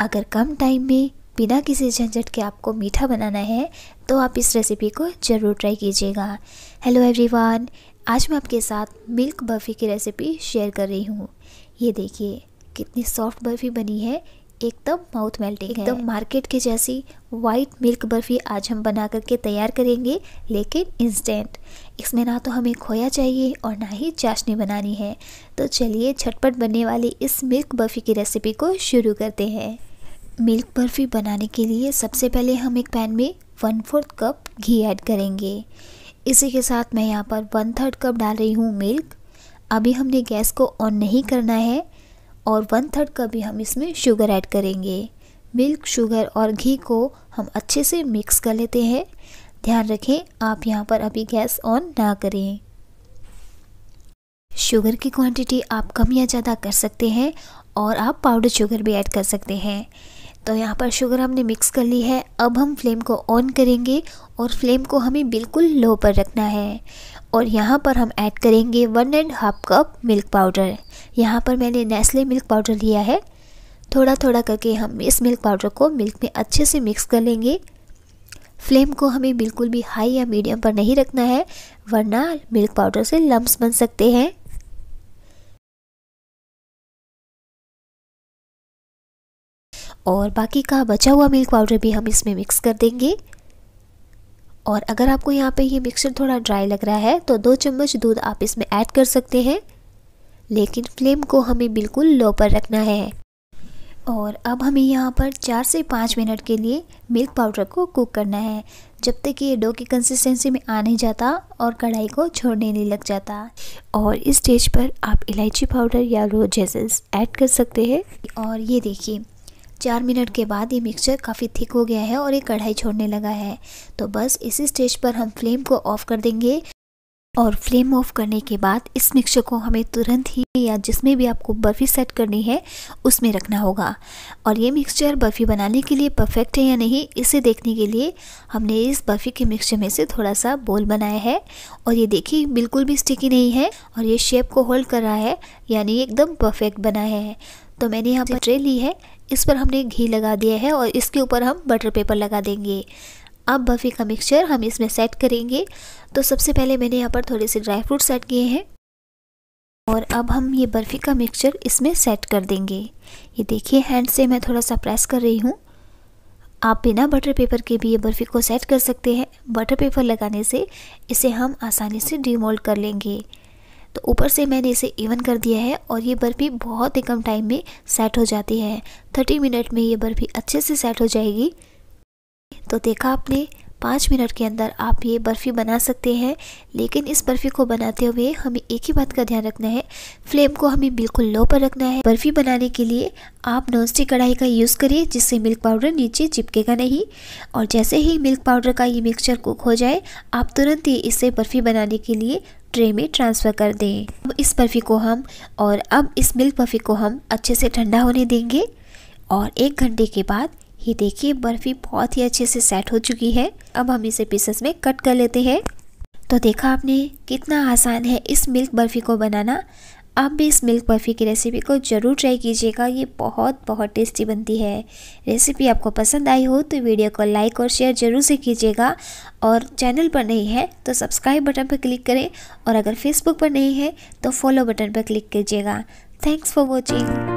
अगर कम टाइम में बिना किसी झंझट के आपको मीठा बनाना है तो आप इस रेसिपी को ज़रूर ट्राई कीजिएगा हेलो एवरीवन आज मैं आपके साथ मिल्क बर्फ़ी की रेसिपी शेयर कर रही हूँ ये देखिए कितनी सॉफ्ट बर्फ़ी बनी है एकदम माउथ मेल्टिंग एकदम मार्केट के जैसी वाइट मिल्क बर्फ़ी आज हम बना करके तैयार करेंगे लेकिन इंस्टेंट इसमें ना तो हमें खोया चाहिए और ना ही चाशनी बनानी है तो चलिए झटपट बनने वाली इस मिल्क बर्फ़ी की रेसिपी को शुरू करते हैं मिल्क बर्फ़ी बनाने के लिए सबसे पहले हम एक पैन में वन फोर्थ कप घी ऐड करेंगे इसी के साथ मैं यहाँ पर वन थर्ड कप डाल रही हूँ मिल्क अभी हमने गैस को ऑन नहीं करना है और वन थर्ड कप भी हम इसमें शुगर ऐड करेंगे मिल्क शुगर और घी को हम अच्छे से मिक्स कर लेते हैं ध्यान रखें आप यहाँ पर अभी गैस ऑन ना करें शुगर की क्वांटिटी आप कम या ज़्यादा कर सकते हैं और आप पाउडर शुगर भी ऐड कर सकते हैं तो यहाँ पर शुगर हमने मिक्स कर ली है अब हम फ्लेम को ऑन करेंगे और फ्लेम को हमें बिल्कुल लो पर रखना है और यहाँ पर हम ऐड करेंगे one and half cup milk powder यहाँ पर मैंने नेस्ले मिल्क पाउडर लिया है थोड़ा थोड़ा करके हम इस मिल्क पाउडर को मिल्क में अच्छे से मिक्स कर लेंगे फ्लेम को हमें बिल्कुल भी हाई या मीडियम पर नहीं रखना है वरना मिल्क पाउडर से लम्ब बन सकते हैं और बाकी का बचा हुआ मिल्क पाउडर भी हम इसमें मिक्स कर देंगे और अगर आपको यहाँ पे ये मिक्सचर थोड़ा ड्राई लग रहा है तो दो चम्मच दूध आप इसमें ऐड कर सकते हैं लेकिन फ्लेम को हमें बिल्कुल लो पर रखना है और अब हमें यहाँ पर चार से पाँच मिनट के लिए मिल्क पाउडर को कुक करना है जब तक ये डो की कंसिस्टेंसी में आ नहीं जाता और कढ़ाई को छोड़ने नहीं लग जाता और इस स्टेज पर आप इलायची पाउडर या रोजेस ऐड कर सकते हैं और ये देखिए चार मिनट के बाद ये मिक्सचर काफ़ी थिक हो गया है और ये कढ़ाई छोड़ने लगा है तो बस इसी स्टेज पर हम फ्लेम को ऑफ़ कर देंगे और फ्लेम ऑफ करने के बाद इस मिक्सचर को हमें तुरंत ही या जिसमें भी आपको बर्फ़ी सेट करनी है उसमें रखना होगा और ये मिक्सचर बर्फ़ी बनाने के लिए परफेक्ट है या नहीं इसे देखने के लिए हमने इस बर्फ़ी के मिक्सचर में से थोड़ा सा बोल बनाया है और ये देखिए बिल्कुल भी स्टिकी नहीं है और ये शेप को होल्ड कर रहा है यानी एकदम परफेक्ट बना है तो मैंने यहाँ पर ट्रे ली है इस पर हमने घी लगा दिया है और इसके ऊपर हम बटर पेपर लगा देंगे अब बफी का मिक्सचर हम इसमें सेट करेंगे तो सबसे पहले मैंने यहाँ पर थोड़े से ड्राई फ्रूट सेट किए हैं और अब हम ये बर्फ़ी का मिक्सचर इसमें सेट कर देंगे ये देखिए हैंड से मैं थोड़ा सा प्रेस कर रही हूँ आप बिना बटर पेपर के भी ये बर्फ़ी को सेट कर सकते हैं बटर पेपर लगाने से इसे हम आसानी से डीमोल्ड कर लेंगे तो ऊपर से मैंने इसे इवन कर दिया है और ये बर्फ़ी बहुत ही कम टाइम में सेट हो जाती है थर्टी मिनट में ये बर्फ़ी अच्छे से सेट हो जाएगी तो देखा आपने पाँच मिनट के अंदर आप ये बर्फ़ी बना सकते हैं लेकिन इस बर्फ़ी को बनाते हुए हमें एक ही बात का ध्यान रखना है फ्लेम को हमें बिल्कुल लो पर रखना है बर्फ़ी बनाने के लिए आप नॉन स्टिक कढ़ाई का यूज़ करिए जिससे मिल्क पाउडर नीचे चिपकेगा नहीं और जैसे ही मिल्क पाउडर का ये मिक्सचर कुक हो जाए आप तुरंत ही इसे बर्फ़ी बनाने के लिए ट्रे में ट्रांसफ़र कर दें अब इस बर्फ़ी को हम और अब इस मिल्क बर्फ़ी को हम अच्छे से ठंडा होने देंगे और एक घंटे के बाद ये देखिए बर्फ़ी बहुत ही अच्छे से सेट हो चुकी है अब हम इसे पीसेस में कट कर लेते हैं तो देखा आपने कितना आसान है इस मिल्क बर्फ़ी को बनाना आप भी इस मिल्क बर्फ़ी की रेसिपी को ज़रूर ट्राई कीजिएगा ये बहुत बहुत टेस्टी बनती है रेसिपी आपको पसंद आई हो तो वीडियो को लाइक और शेयर ज़रूर से कीजिएगा और चैनल पर नहीं है तो सब्सक्राइब बटन पर क्लिक करें और अगर फेसबुक पर नहीं है तो फॉलो बटन पर क्लिक कीजिएगा थैंक्स फॉर वॉचिंग